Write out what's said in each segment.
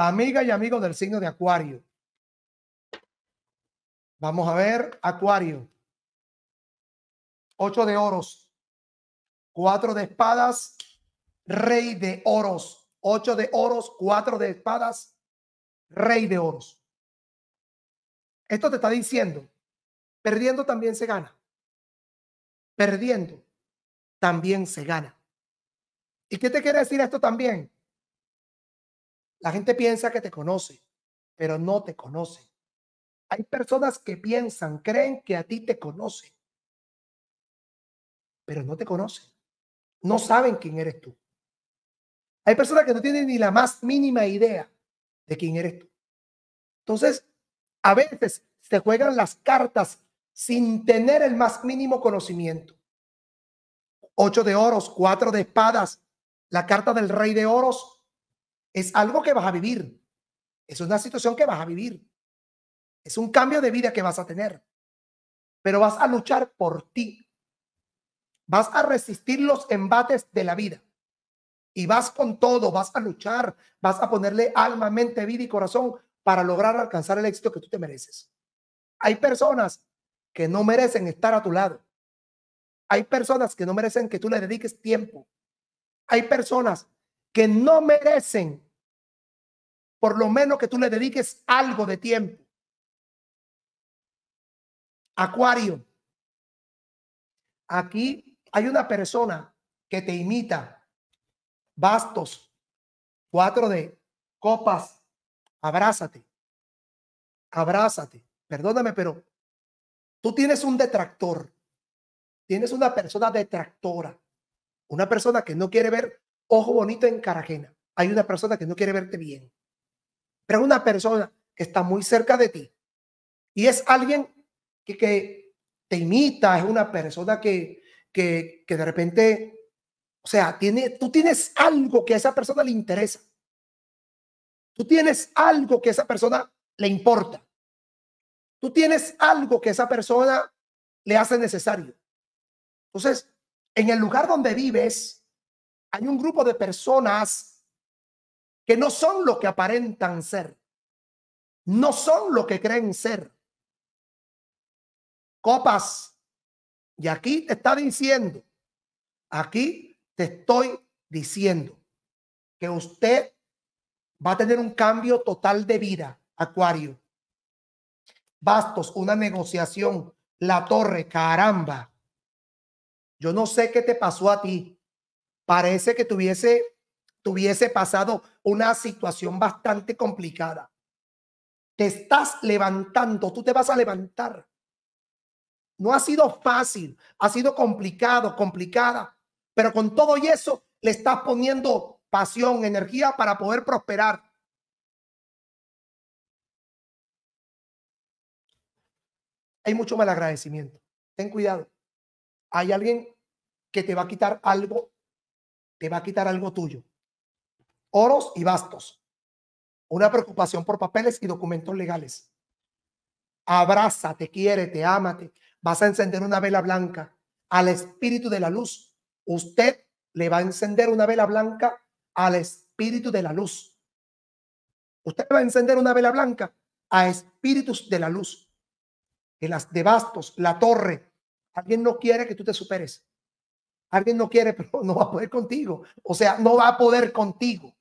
Amiga y amigo del signo de Acuario. Vamos a ver, Acuario. Ocho de oros, cuatro de espadas, rey de oros. Ocho de oros, cuatro de espadas, rey de oros. Esto te está diciendo, perdiendo también se gana. Perdiendo también se gana. ¿Y qué te quiere decir esto también? La gente piensa que te conoce, pero no te conoce. Hay personas que piensan, creen que a ti te conocen, pero no te conocen. No saben quién eres tú. Hay personas que no tienen ni la más mínima idea de quién eres tú. Entonces, a veces se juegan las cartas sin tener el más mínimo conocimiento. Ocho de oros, cuatro de espadas, la carta del rey de oros es algo que vas a vivir. Es una situación que vas a vivir. Es un cambio de vida que vas a tener. Pero vas a luchar por ti. Vas a resistir los embates de la vida. Y vas con todo, vas a luchar, vas a ponerle alma, mente, vida y corazón para lograr alcanzar el éxito que tú te mereces. Hay personas que no merecen estar a tu lado. Hay personas que no merecen que tú le dediques tiempo. Hay personas que no merecen por lo menos que tú le dediques algo de tiempo. Acuario, aquí hay una persona que te imita. Bastos, Cuatro de copas, abrázate, abrázate. Perdóname, pero tú tienes un detractor, tienes una persona detractora, una persona que no quiere ver ojo bonito en Carajena Hay una persona que no quiere verte bien. Pero es una persona que está muy cerca de ti. Y es alguien que, que te imita, es una persona que, que, de repente, o sea, tiene, tú tienes algo que a esa persona le interesa. Tú tienes algo que a esa persona le importa. Tú tienes algo que a esa persona le hace necesario. Entonces, en el lugar donde vives, hay un grupo de personas que no son lo que aparentan ser, no son lo que creen ser. Copas, y aquí te está diciendo, aquí te estoy diciendo que usted va a tener un cambio total de vida, Acuario. Bastos, una negociación, la torre, caramba. Yo no sé qué te pasó a ti, parece que tuviese, tuviese pasado una situación bastante complicada. Te estás levantando, tú te vas a levantar. No ha sido fácil, ha sido complicado, complicada, pero con todo y eso le estás poniendo pasión, energía para poder prosperar. Hay mucho mal agradecimiento. Ten cuidado. Hay alguien que te va a quitar algo te va a quitar algo tuyo. Oros y bastos. Una preocupación por papeles y documentos legales. Abraza, te quiere, te amate. Vas a encender una vela blanca al espíritu de la luz. Usted le va a encender una vela blanca al espíritu de la luz. Usted va a encender una vela blanca a espíritus de la luz. las de bastos, la torre. Alguien no quiere que tú te superes. Alguien no quiere, pero no va a poder contigo. O sea, no va a poder contigo.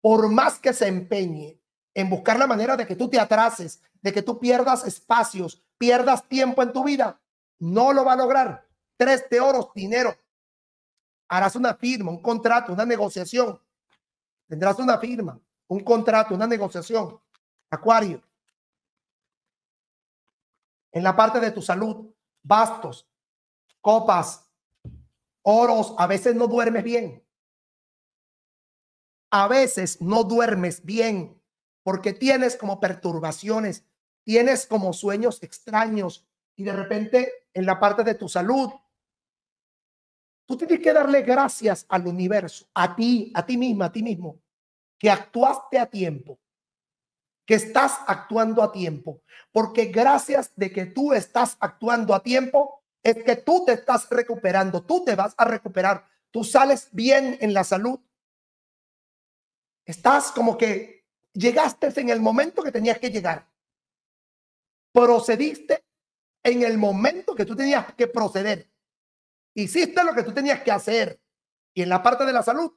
Por más que se empeñe en buscar la manera de que tú te atrases, de que tú pierdas espacios, pierdas tiempo en tu vida, no lo va a lograr. Tres teoros, dinero. Harás una firma, un contrato, una negociación. Tendrás una firma, un contrato, una negociación. Acuario. En la parte de tu salud, bastos, copas, Oros, a veces no duermes bien. A veces no duermes bien porque tienes como perturbaciones, tienes como sueños extraños y de repente en la parte de tu salud. Tú tienes que darle gracias al universo, a ti, a ti misma, a ti mismo, que actuaste a tiempo, que estás actuando a tiempo, porque gracias de que tú estás actuando a tiempo, es que tú te estás recuperando, tú te vas a recuperar, tú sales bien en la salud. Estás como que llegaste en el momento que tenías que llegar. Procediste en el momento que tú tenías que proceder. Hiciste lo que tú tenías que hacer. Y en la parte de la salud,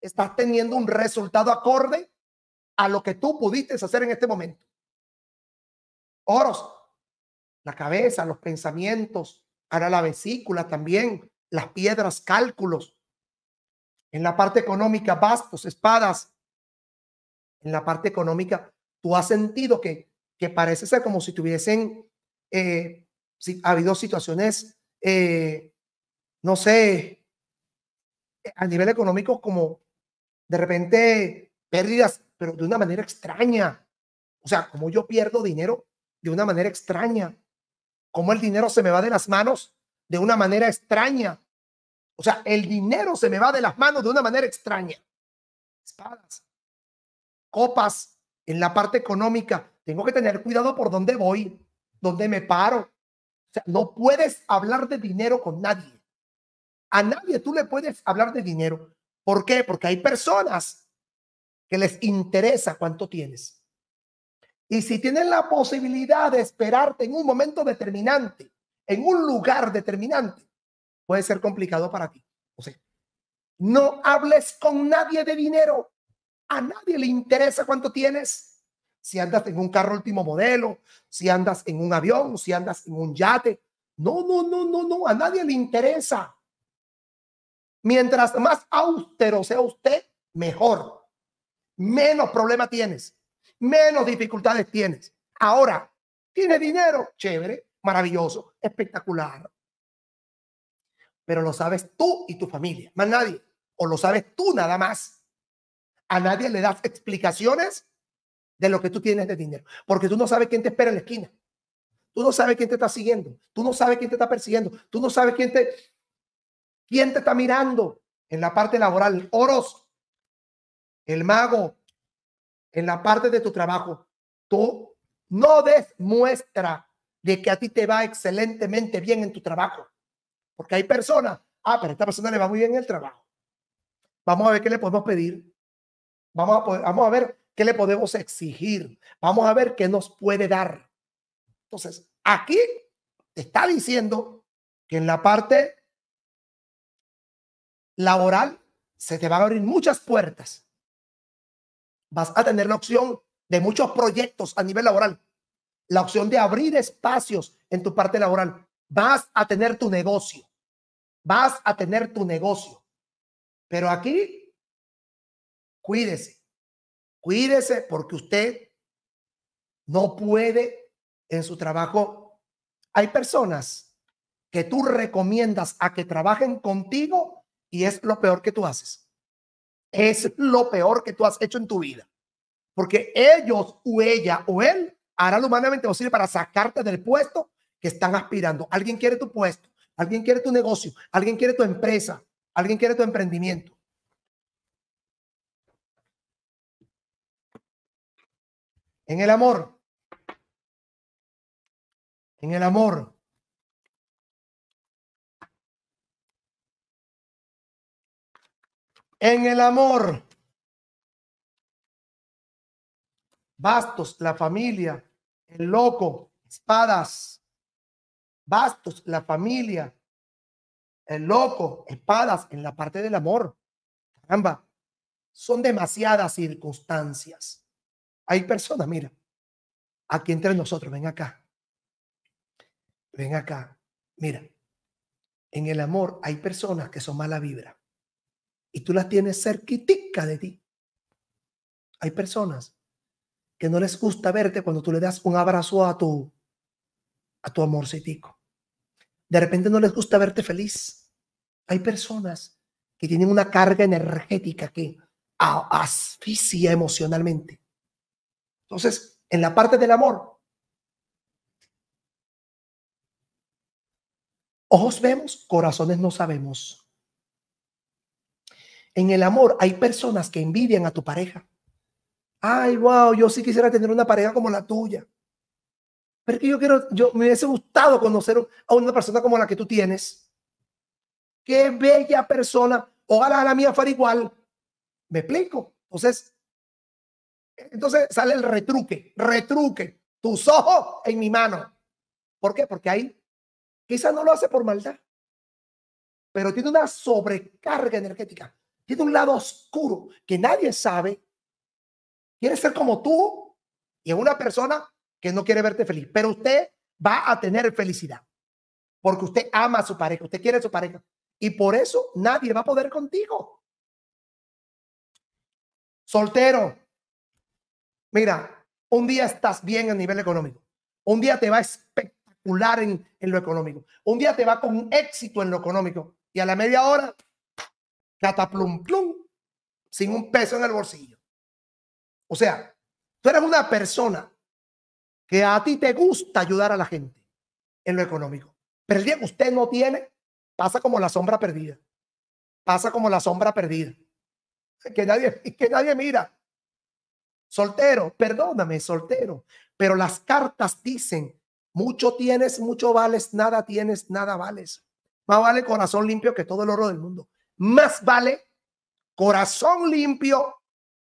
estás teniendo un resultado acorde a lo que tú pudiste hacer en este momento. Oros, la cabeza, los pensamientos, Ahora la vesícula también, las piedras, cálculos. En la parte económica, bastos, espadas. En la parte económica, tú has sentido que, que parece ser como si tuviesen eh, si, ha habido situaciones, eh, no sé, eh, a nivel económico como de repente pérdidas, pero de una manera extraña. O sea, como yo pierdo dinero de una manera extraña cómo el dinero se me va de las manos de una manera extraña. O sea, el dinero se me va de las manos de una manera extraña. Espadas, copas en la parte económica. Tengo que tener cuidado por dónde voy, dónde me paro. O sea, no puedes hablar de dinero con nadie. A nadie tú le puedes hablar de dinero. ¿Por qué? Porque hay personas que les interesa cuánto tienes. Y si tienes la posibilidad de esperarte en un momento determinante, en un lugar determinante, puede ser complicado para ti. O sea, no hables con nadie de dinero. A nadie le interesa cuánto tienes. Si andas en un carro último modelo, si andas en un avión, si andas en un yate. No, no, no, no, no. A nadie le interesa. Mientras más austero sea usted, mejor. Menos problema tienes menos dificultades tienes. Ahora, ¿tienes dinero? Chévere, maravilloso, espectacular. Pero lo sabes tú y tu familia, más nadie. O lo sabes tú nada más. A nadie le das explicaciones de lo que tú tienes de dinero, porque tú no sabes quién te espera en la esquina. Tú no sabes quién te está siguiendo, tú no sabes quién te está persiguiendo, tú no sabes quién te quién te está mirando en la parte laboral. Oros, el mago en la parte de tu trabajo, tú no des muestra de que a ti te va excelentemente bien en tu trabajo. Porque hay personas, ah, pero esta persona le va muy bien en el trabajo. Vamos a ver qué le podemos pedir. Vamos a, vamos a ver qué le podemos exigir. Vamos a ver qué nos puede dar. Entonces, aquí está diciendo que en la parte laboral se te van a abrir muchas puertas vas a tener la opción de muchos proyectos a nivel laboral, la opción de abrir espacios en tu parte laboral. Vas a tener tu negocio, vas a tener tu negocio. Pero aquí, cuídese, cuídese porque usted no puede en su trabajo. Hay personas que tú recomiendas a que trabajen contigo y es lo peor que tú haces es lo peor que tú has hecho en tu vida. Porque ellos o ella o él harán lo humanamente posible para sacarte del puesto que están aspirando. Alguien quiere tu puesto, alguien quiere tu negocio, alguien quiere tu empresa, alguien quiere tu emprendimiento. En el amor. En el amor. En el amor. Bastos, la familia, el loco, espadas. Bastos, la familia, el loco, espadas en la parte del amor. Caramba, son demasiadas circunstancias. Hay personas, mira, aquí entre nosotros, ven acá. Ven acá. Mira, en el amor hay personas que son mala vibra y tú las tienes cerquitica de ti. Hay personas que no les gusta verte cuando tú le das un abrazo a tu a tu De repente no les gusta verte feliz. Hay personas que tienen una carga energética que asfixia emocionalmente. Entonces, en la parte del amor, ojos vemos, corazones no sabemos. En el amor hay personas que envidian a tu pareja. Ay, wow, yo sí quisiera tener una pareja como la tuya. Pero yo quiero, yo me hubiese gustado conocer a una persona como la que tú tienes. Qué bella persona. Ojalá la mía fuera igual. Me explico. Entonces, entonces sale el retruque, retruque. Tus ojos en mi mano. ¿Por qué? Porque ahí quizás no lo hace por maldad, pero tiene una sobrecarga energética tiene un lado oscuro que nadie sabe. Quiere ser como tú y es una persona que no quiere verte feliz, pero usted va a tener felicidad porque usted ama a su pareja, usted quiere a su pareja y por eso nadie va a poder contigo. Soltero, mira, un día estás bien a nivel económico, un día te va espectacular en, en lo económico, un día te va con éxito en lo económico y a la media hora cataplum plum, sin un peso en el bolsillo. O sea, tú eres una persona que a ti te gusta ayudar a la gente en lo económico. Pero el día que usted no tiene, pasa como la sombra perdida. Pasa como la sombra perdida. Que nadie, que nadie mira. Soltero, perdóname, soltero. Pero las cartas dicen, mucho tienes, mucho vales, nada tienes, nada vales. Más vale corazón limpio que todo el oro del mundo. Más vale corazón limpio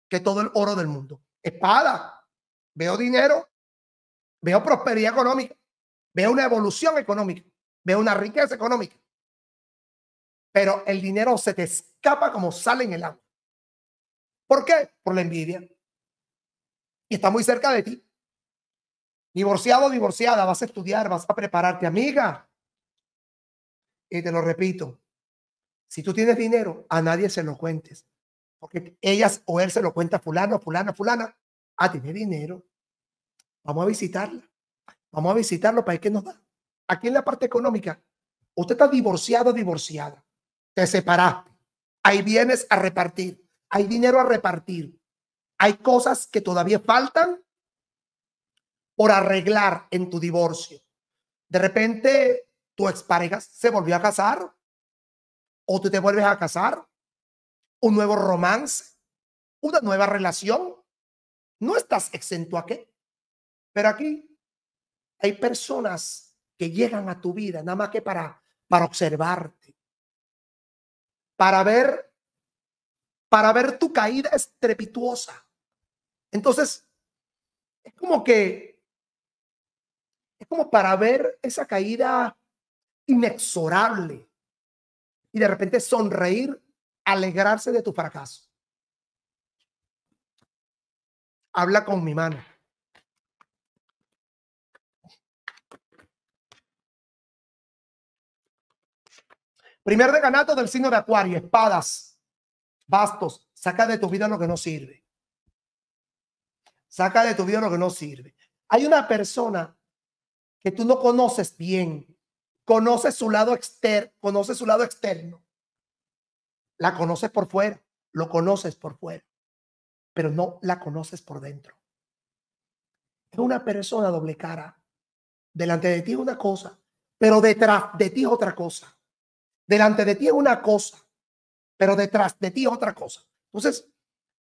que todo el oro del mundo. Espada, veo dinero, veo prosperidad económica, veo una evolución económica, veo una riqueza económica. Pero el dinero se te escapa como sale en el agua. ¿Por qué? Por la envidia. Y está muy cerca de ti. Divorciado, divorciada, vas a estudiar, vas a prepararte, amiga. Y te lo repito, si tú tienes dinero, a nadie se lo cuentes. Porque ellas o él se lo cuenta a fulano, fulana, fulana. Ah, tiene dinero. Vamos a visitarla. Vamos a visitarlo para ver qué nos da. Aquí en la parte económica, usted está divorciado, divorciada. Te separaste. Hay bienes a repartir. Hay dinero a repartir. Hay cosas que todavía faltan por arreglar en tu divorcio. De repente, tu expareja se volvió a casar o tú te vuelves a casar, un nuevo romance, una nueva relación. No estás exento a qué. Pero aquí hay personas que llegan a tu vida nada más que para, para observarte, para ver, para ver tu caída estrepituosa. Entonces, es como que, es como para ver esa caída inexorable y de repente sonreír, alegrarse de tu fracaso. Habla con mi mano. Primer decanato del signo de Acuario, espadas, bastos, saca de tu vida lo que no sirve. Saca de tu vida lo que no sirve. Hay una persona que tú no conoces bien, conoce su lado externo, conoce su lado externo. La conoces por fuera, lo conoces por fuera, pero no la conoces por dentro. Es una persona doble cara. Delante de ti una cosa, pero detrás de ti otra cosa. Delante de ti una cosa, pero detrás de ti otra cosa. Entonces,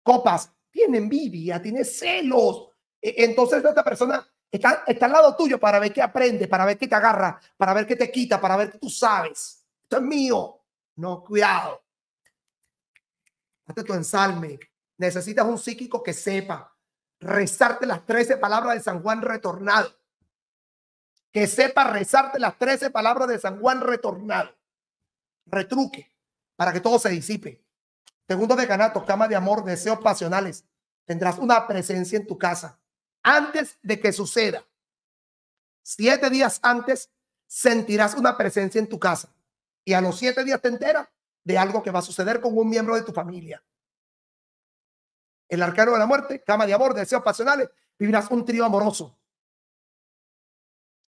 copas, tiene envidia, tiene celos. E-, entonces, esta persona Está, al lado tuyo para ver qué aprende, para ver qué te agarra, para ver qué te quita, para ver qué tú sabes. Esto es mío. No, cuidado. Hazte tu ensalme. Necesitas un psíquico que sepa rezarte las 13 palabras de San Juan retornado. Que sepa rezarte las 13 palabras de San Juan retornado. Retruque para que todo se disipe. Segundo decanato, cama de amor, deseos pasionales. Tendrás una presencia en tu casa antes de que suceda. Siete días antes sentirás una presencia en tu casa y a los siete días te enteras de algo que va a suceder con un miembro de tu familia. El arcano de la muerte, cama de amor, deseos pasionales, vivirás un trío amoroso.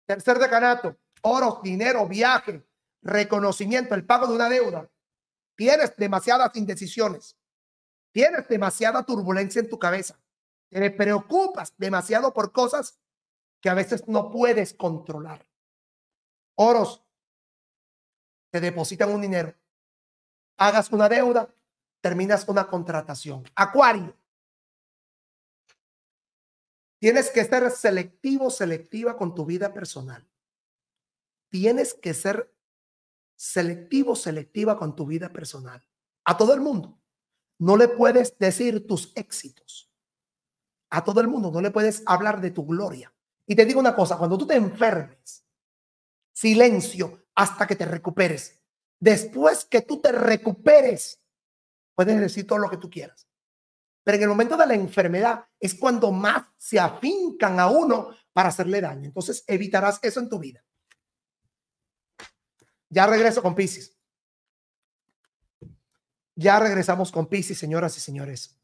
Tercer decanato, oro, dinero, viaje, reconocimiento, el pago de una deuda. Tienes demasiadas indecisiones. Tienes demasiada turbulencia en tu cabeza. Te preocupas demasiado por cosas que a veces no puedes controlar. Oros, te depositan un dinero, hagas una deuda, terminas una contratación. Acuario, tienes que ser selectivo, selectiva con tu vida personal. Tienes que ser selectivo, selectiva con tu vida personal. A todo el mundo. No le puedes decir tus éxitos. A todo el mundo no le puedes hablar de tu gloria. Y te digo una cosa, cuando tú te enfermes, silencio hasta que te recuperes. Después que tú te recuperes, puedes decir todo lo que tú quieras. Pero en el momento de la enfermedad es cuando más se afincan a uno para hacerle daño. Entonces evitarás eso en tu vida. Ya regreso con Pisces. Ya regresamos con Pisces, señoras y señores.